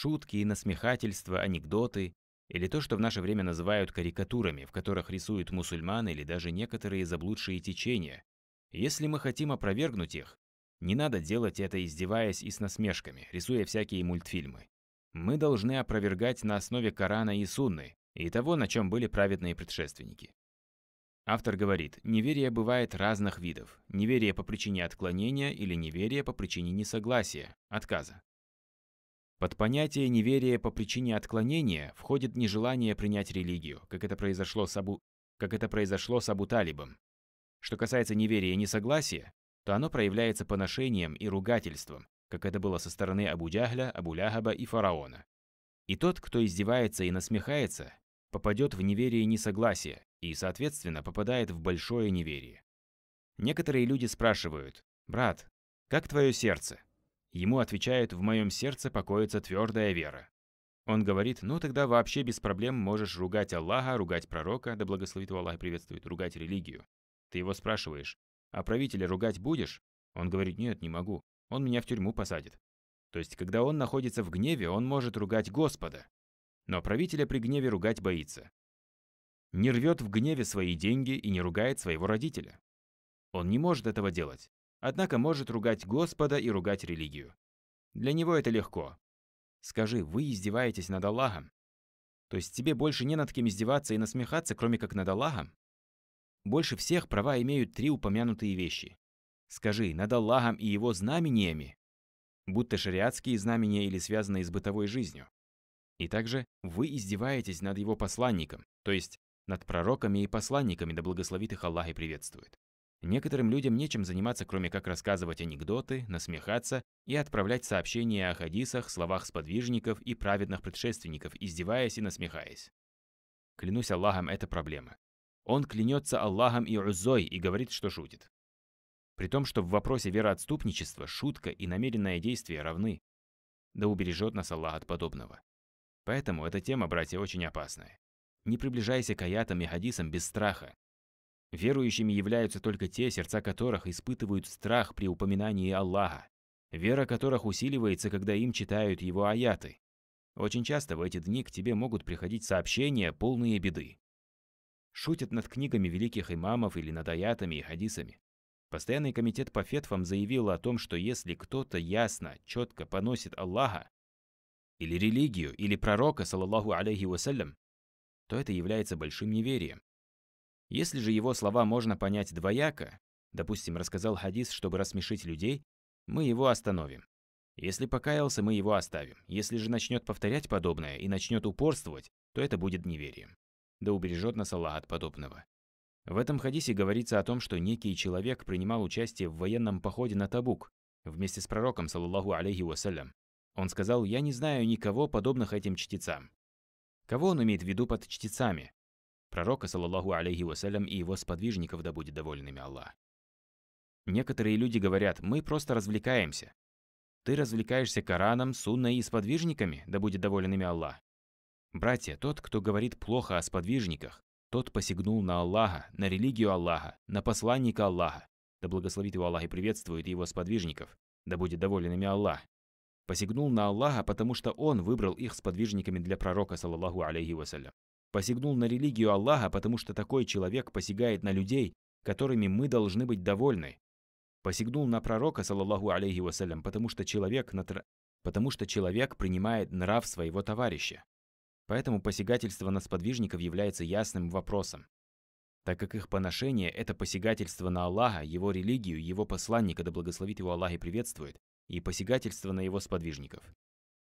Шутки и насмехательства, анекдоты или то, что в наше время называют карикатурами, в которых рисуют мусульман или даже некоторые заблудшие течения. Если мы хотим опровергнуть их, не надо делать это издеваясь и с насмешками, рисуя всякие мультфильмы. Мы должны опровергать на основе Корана и Сунны, и того, на чем были праведные предшественники. Автор говорит, неверие бывает разных видов. Неверие по причине отклонения или неверие по причине несогласия, отказа. Под понятие неверия по причине отклонения входит нежелание принять религию, как это произошло с Абу, как это произошло с Абу Талибом. Что касается неверия и несогласия, то оно проявляется поношением и ругательством, как это было со стороны Абу Дяхля, Абу Ляхаба и фараона. И тот, кто издевается и насмехается, попадет в неверие и несогласие, и, соответственно, попадает в большое неверие. Некоторые люди спрашивают, «Брат, как твое сердце?» Ему отвечают «В моем сердце покоится твердая вера». Он говорит, ну тогда вообще без проблем можешь ругать Аллаха, ругать пророка, да благословит его Аллах и приветствует, ругать религию. Ты его спрашиваешь, а правителя ругать будешь? Он говорит, нет, не могу, он меня в тюрьму посадит. То есть, когда он находится в гневе, он может ругать Господа. Но правителя при гневе ругать боится. Не рвет в гневе свои деньги и не ругает своего родителя. Он не может этого делать однако может ругать Господа и ругать религию. Для него это легко. Скажи, вы издеваетесь над Аллахом? То есть тебе больше не над кем издеваться и насмехаться, кроме как над Аллахом? Больше всех права имеют три упомянутые вещи. Скажи, над Аллахом и его знамениями, будто шариатские знамения или связанные с бытовой жизнью. И также вы издеваетесь над его посланником, то есть над пророками и посланниками, да благословит их Аллах и приветствует. Некоторым людям нечем заниматься, кроме как рассказывать анекдоты, насмехаться и отправлять сообщения о хадисах, словах сподвижников и праведных предшественников, издеваясь и насмехаясь. Клянусь Аллахом, это проблема. Он клянется Аллахом и Узой и говорит, что шутит. При том, что в вопросе вероотступничества шутка и намеренное действие равны. Да убережет нас Аллах от подобного. Поэтому эта тема, братья, очень опасная. Не приближайся к аятам и хадисам без страха, Верующими являются только те, сердца которых испытывают страх при упоминании Аллаха, вера которых усиливается, когда им читают его аяты. Очень часто в эти дни к тебе могут приходить сообщения, полные беды. Шутят над книгами великих имамов или над аятами и хадисами. Постоянный комитет по фетвам заявил о том, что если кто-то ясно, четко поносит Аллаха, или религию, или пророка, саллаллаху алейхи вассалям, то это является большим неверием. Если же его слова можно понять двояко, допустим, рассказал хадис, чтобы рассмешить людей, мы его остановим. Если покаялся, мы его оставим. Если же начнет повторять подобное и начнет упорствовать, то это будет неверием. Да убережет нас Аллах от подобного. В этом хадисе говорится о том, что некий человек принимал участие в военном походе на Табук вместе с пророком, саллаллаху алейхи вассалям. Он сказал, я не знаю никого подобных этим чтецам. Кого он имеет в виду под чтецами? пророка, саллаллаху алейхи вассалям, и его сподвижников, да будет довольными Аллах. Некоторые люди говорят, мы просто развлекаемся. Ты развлекаешься Кораном, Сунной и сподвижниками, да будет доволен Аллах. Братья, тот, кто говорит плохо о сподвижниках, тот посягнул на Аллаха, на религию Аллаха, на посланника Аллаха. Да благословит его Аллах и приветствует его сподвижников, да будет доволен Аллах. Посягнул на Аллаха, потому что он выбрал их сподвижниками для пророка, саллаллаху алейхи вассалям посягнул на религию Аллаха, потому что такой человек посягает на людей, которыми мы должны быть довольны. Посягнул на пророка, саллаллаху алейхи вассалям, потому что человек натр... потому что человек принимает нрав своего товарища. Поэтому посягательство на сподвижников является ясным вопросом, так как их поношение – это посягательство на Аллаха, его религию, его посланника, да благословит его Аллах и приветствует, и посягательство на его сподвижников.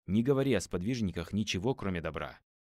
Не говори о сподвижниках ничего, кроме добра.